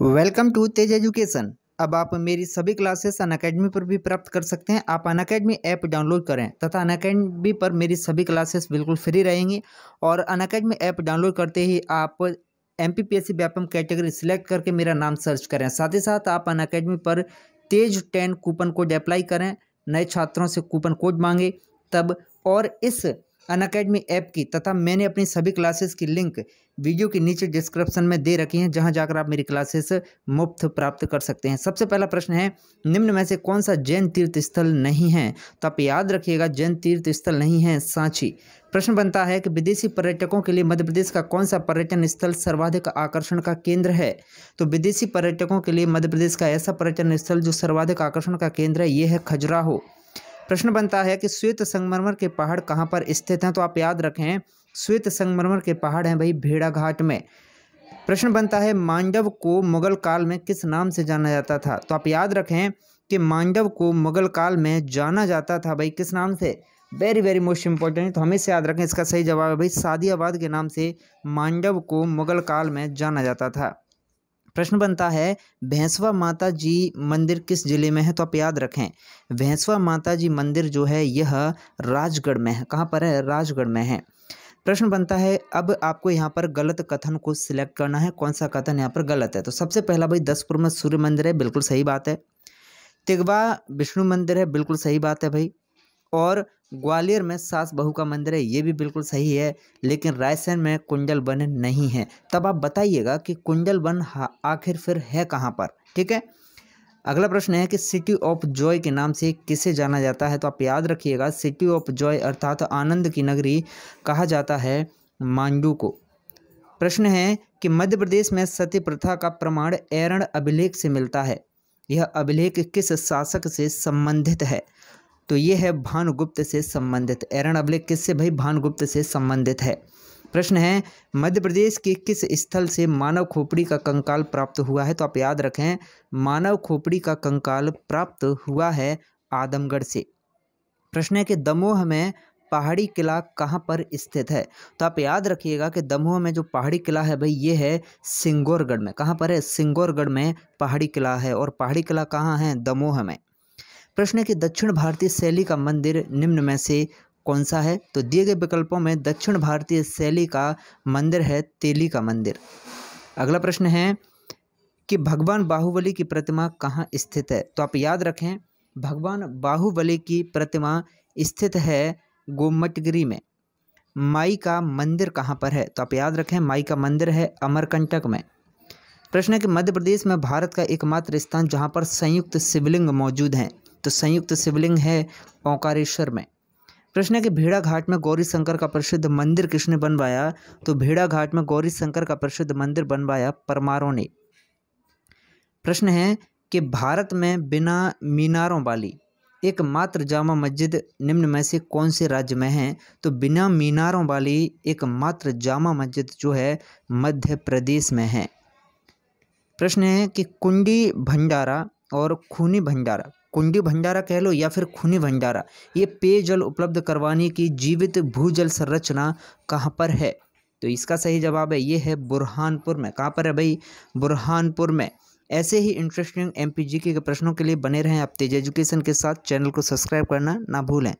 welcome to Tej education अब आप मेरी सभी क्लासेस अन अकेडमी पर भी प्राप्त कर सकते हैं आप अन अकेडमी ऐप डाउनलोड करें तथा अन अकेडमी पर मेरी सभी क्लासेस बिल्कुल फ्री रहेंगी और अन अकेडमी ऐप डाउनलोड करते ही आप M P P S C Vyapam category select करके मेरा नाम सर्च करें साथ ही साथ आप अन अकेडमी पर Tej ten coupon code apply करें नए छात्रों से कूपन कोड मांगे तब और इस अन अकेडमी ऐप की तथा मैंने अपनी सभी क्लासेस की लिंक वीडियो के नीचे डिस्क्रिप्शन में दे रखी हैं जहां जाकर आप मेरी क्लासेस मुफ्त प्राप्त कर सकते हैं सबसे पहला प्रश्न है निम्न में से कौन सा जैन तीर्थ स्थल नहीं है तो आप याद रखिएगा जैन तीर्थ स्थल नहीं है सांची प्रश्न बनता है कि विदेशी पर्यटकों के लिए मध्य प्रदेश का कौन सा पर्यटन स्थल सर्वाधिक आकर्षण का केंद्र है तो विदेशी पर्यटकों के लिए मध्य प्रदेश का ऐसा पर्यटन स्थल जो सर्वाधिक आकर्षण का केंद्र है ये है खजुराहो प्रश्न बनता है कि श्वेत संगमरमर के पहाड़ कहाँ पर स्थित हैं तो आप याद रखें श्वेत संगमरमर के पहाड़ हैं भाई भेड़ाघाट में प्रश्न बनता है मांडव को मुगल काल में किस नाम से जाना जाता था तो आप याद रखें कि मांडव को मुगल काल में जाना जाता था भाई किस नाम से वेरी वेरी मोस्ट इंपॉर्टेंट तो हमेशा याद रखें इसका सही जवाब है भाई सादियाबाद के नाम से मांडव को मुगल काल में जाना जाता था प्रश्न बनता है भैंसवा माता जी मंदिर किस ज़िले में है तो आप याद रखें भैंसवा माता जी मंदिर जो है यह राजगढ़ में है कहाँ पर है राजगढ़ में है प्रश्न बनता है अब आपको यहाँ पर गलत कथन को सिलेक्ट करना है कौन सा कथन यहाँ पर गलत है तो सबसे पहला भाई दसपुर में सूर्य मंदिर है बिल्कुल सही बात है तिगवा विष्णु मंदिर है बिल्कुल सही बात है भाई और ग्वालियर में सास बहू का मंदिर है ये भी बिल्कुल सही है लेकिन रायसेन में कुंजल वन नहीं है तब आप बताइएगा कि कुंजल वन आखिर फिर है कहाँ पर ठीक है अगला प्रश्न है कि सिटी ऑफ जॉय के नाम से किसे जाना जाता है तो आप याद रखिएगा सिटी ऑफ जॉय अर्थात आनंद की नगरी कहा जाता है मांडू को प्रश्न है कि मध्य प्रदेश में सती प्रथा का प्रमाण एरण अभिलेख से मिलता है यह अभिलेख किस शासक से संबंधित है तो ये है भानुगुप्त से संबंधित एरण अब्लिक किससे भाई भानुगुप्त से संबंधित है प्रश्न है मध्य प्रदेश के किस स्थल से मानव खोपड़ी का कंकाल प्राप्त हुआ है तो आप याद रखें मानव खोपड़ी का कंकाल प्राप्त हुआ है आदमगढ़ से प्रश्न है कि दमोह में पहाड़ी किला कहाँ पर स्थित है तो आप याद रखिएगा कि दमोह में जो पहाड़ी किला है भाई ये है सिंगोरगढ़ में कहाँ पर है सिंगोरगढ़ में पहाड़ी किला है और पहाड़ी किला कहाँ है दमोह में प्रश्न है कि दक्षिण भारतीय शैली का मंदिर निम्न में से कौन सा है तो दिए गए विकल्पों में दक्षिण भारतीय शैली का मंदिर है तेली का मंदिर अगला प्रश्न है कि भगवान बाहुबली की प्रतिमा कहाँ स्थित है तो आप याद रखें भगवान बाहुबली की प्रतिमा स्थित है गोमटगिरी में माई का मंदिर कहाँ पर है तो आप याद रखें माई का मंदिर है अमरकंटक में प्रश्न है कि मध्य प्रदेश में भारत का एकमात्र स्थान जहाँ पर संयुक्त शिवलिंग मौजूद हैं तो संयुक्त शिवलिंग है ओंकारेश्वर में प्रश्न है कि भेड़ा घाट में गौरी शंकर का प्रसिद्ध मंदिर किसने बनवाया तो भेड़ा घाट में गौरी शंकर का प्रसिद्ध मंदिर बनवाया परमारों ने प्रश्न है कि भारत में बिना मीनारों वाली एकमात्र जामा मस्जिद निम्न में से कौन से राज्य में है तो बिना मीनारों वाली एकमात्र जामा मस्जिद जो है मध्य प्रदेश में है प्रश्न है कि कुंडी भंडारा और खूनी भंडारा कुंडी भंडारा कह लो या फिर खूनी भंडारा ये पेयजल उपलब्ध करवाने की जीवित भूजल संरचना कहाँ पर है तो इसका सही जवाब है ये है बुरहानपुर में कहाँ पर है भाई बुरहानपुर में ऐसे ही इंटरेस्टिंग एम के प्रश्नों के लिए बने रहें आप तेज एजुकेशन के साथ चैनल को सब्सक्राइब करना ना भूलें